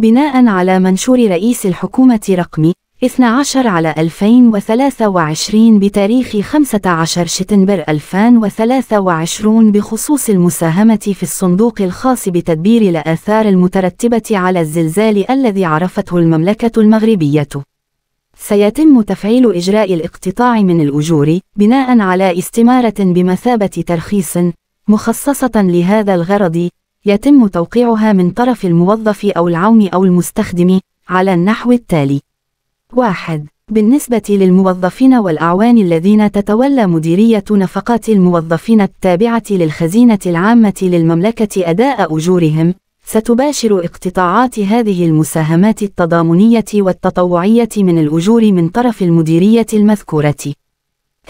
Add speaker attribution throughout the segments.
Speaker 1: بناء على منشور رئيس الحكومة رقم 12 على 2023 بتاريخ 15 شتنبر 2023 بخصوص المساهمة في الصندوق الخاص بتدبير الآثار المترتبة على الزلزال الذي عرفته المملكة المغربية. سيتم تفعيل إجراء الاقتطاع من الأجور بناء على استمارة بمثابة ترخيص مخصصة لهذا الغرض يتم توقيعها من طرف الموظف أو العون أو المستخدم على النحو التالي: 1. بالنسبة للموظفين والأعوان الذين تتولى مديرية نفقات الموظفين التابعة للخزينة العامة للمملكة أداء أجورهم، ستباشر اقتطاعات هذه المساهمات التضامنية والتطوعية من الأجور من طرف المديرية المذكورة.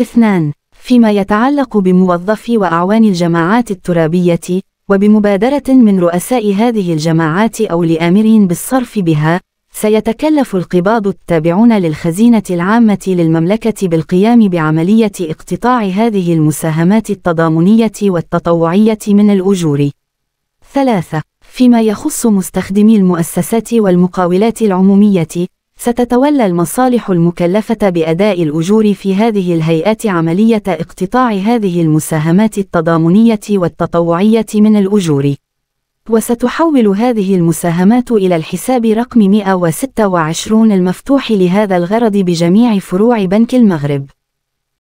Speaker 1: 2. فيما يتعلق بموظفي وأعوان الجماعات الترابية، وبمبادرة من رؤساء هذه الجماعات أو لآمرين بالصرف بها، سيتكلف القباض التابعون للخزينة العامة للمملكة بالقيام بعملية اقتطاع هذه المساهمات التضامنية والتطوعية من الأجور. 3. فيما يخص مستخدمي المؤسسات والمقاولات العمومية، ستتولى المصالح المكلفة بأداء الأجور في هذه الهيئات عملية اقتطاع هذه المساهمات التضامنية والتطوعية من الأجور. وستحول هذه المساهمات إلى الحساب رقم 126 المفتوح لهذا الغرض بجميع فروع بنك المغرب.